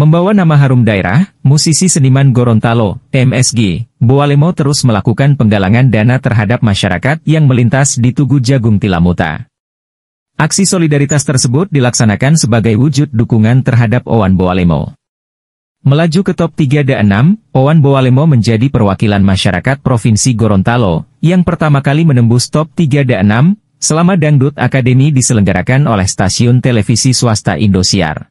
Membawa nama harum daerah, musisi seniman Gorontalo, MSG, Boalemo terus melakukan penggalangan dana terhadap masyarakat yang melintas di Tugu Jagung Tilamuta. Aksi solidaritas tersebut dilaksanakan sebagai wujud dukungan terhadap Owan Boalemo. Melaju ke top 3 dan 6, Owan Boalemo menjadi perwakilan masyarakat Provinsi Gorontalo, yang pertama kali menembus top 3 dan 6, selama Dangdut Akademi diselenggarakan oleh stasiun televisi swasta Indosiar.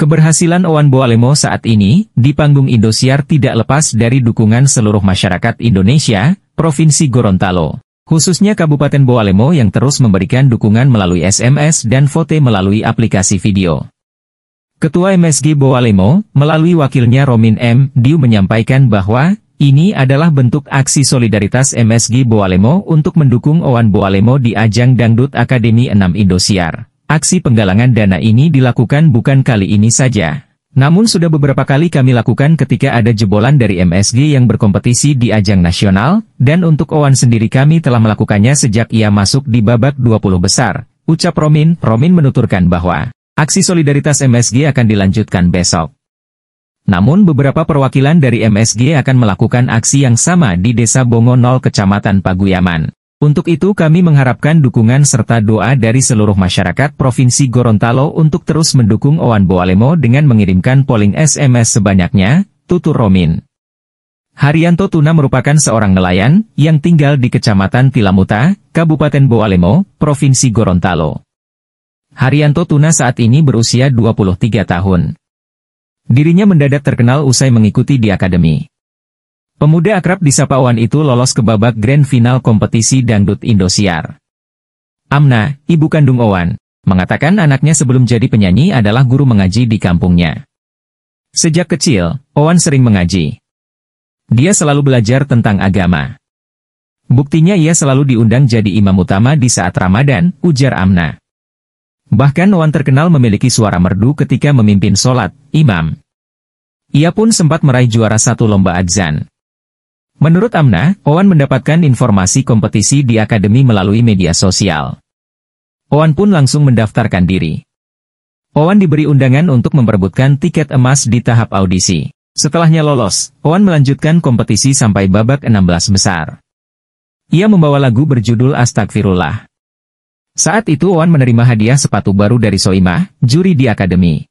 Keberhasilan Owan Boalemo saat ini, di panggung Indosiar tidak lepas dari dukungan seluruh masyarakat Indonesia, Provinsi Gorontalo. Khususnya Kabupaten Boalemo yang terus memberikan dukungan melalui SMS dan vote melalui aplikasi video. Ketua MSG Boalemo, melalui wakilnya Romin M. Diu menyampaikan bahwa, ini adalah bentuk aksi solidaritas MSG Boalemo untuk mendukung Owan Boalemo di ajang Dangdut Akademi 6 Indosiar. Aksi penggalangan dana ini dilakukan bukan kali ini saja. Namun sudah beberapa kali kami lakukan ketika ada jebolan dari MSG yang berkompetisi di ajang nasional, dan untuk Owan sendiri kami telah melakukannya sejak ia masuk di babak 20 besar. Ucap Romin, Romin menuturkan bahwa aksi solidaritas MSG akan dilanjutkan besok. Namun beberapa perwakilan dari MSG akan melakukan aksi yang sama di Desa Bongo 0 Kecamatan Paguyaman. Untuk itu kami mengharapkan dukungan serta doa dari seluruh masyarakat Provinsi Gorontalo untuk terus mendukung Owan Boalemo dengan mengirimkan polling SMS sebanyaknya, tutur Romin. Haryanto Tuna merupakan seorang nelayan yang tinggal di Kecamatan Tilamuta, Kabupaten Boalemo, Provinsi Gorontalo. Haryanto Tuna saat ini berusia 23 tahun. Dirinya mendadak terkenal usai mengikuti di akademi. Pemuda akrab disapa Sapawan itu lolos ke babak grand final kompetisi dangdut Indosiar. Amna, ibu kandung Owan, mengatakan anaknya sebelum jadi penyanyi adalah guru mengaji di kampungnya. Sejak kecil, Owan sering mengaji. Dia selalu belajar tentang agama. Buktinya ia selalu diundang jadi imam utama di saat Ramadan, ujar Amna. Bahkan Owan terkenal memiliki suara merdu ketika memimpin sholat, imam. Ia pun sempat meraih juara satu lomba adzan. Menurut Amna, Owan mendapatkan informasi kompetisi di akademi melalui media sosial. Owan pun langsung mendaftarkan diri. Owan diberi undangan untuk memperebutkan tiket emas di tahap audisi. Setelahnya lolos, Owan melanjutkan kompetisi sampai babak 16 besar. Ia membawa lagu berjudul Astagfirullah. Saat itu Owan menerima hadiah sepatu baru dari Soimah, juri di akademi.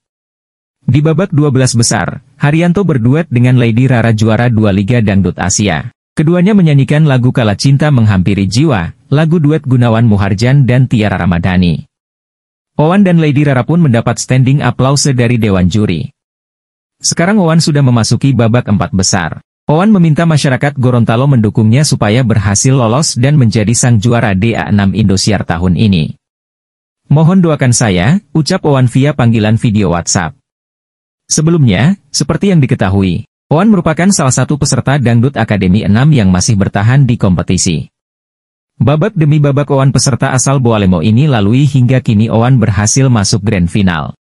Di babak 12 besar, Haryanto berduet dengan Lady Rara juara dua Liga Dangdut Asia. Keduanya menyanyikan lagu Kala Cinta Menghampiri Jiwa, lagu duet Gunawan Muharjan dan Tiara Ramadhani. Owan dan Lady Rara pun mendapat standing aplause dari Dewan Juri. Sekarang Owan sudah memasuki babak empat besar. Owan meminta masyarakat Gorontalo mendukungnya supaya berhasil lolos dan menjadi sang juara DA6 Indosiar tahun ini. Mohon doakan saya, ucap Owan via panggilan video WhatsApp. Sebelumnya, seperti yang diketahui, Oan merupakan salah satu peserta Dangdut Akademi 6 yang masih bertahan di kompetisi. Babak demi babak Oan peserta asal Boalemo ini lalui hingga kini Oan berhasil masuk grand final.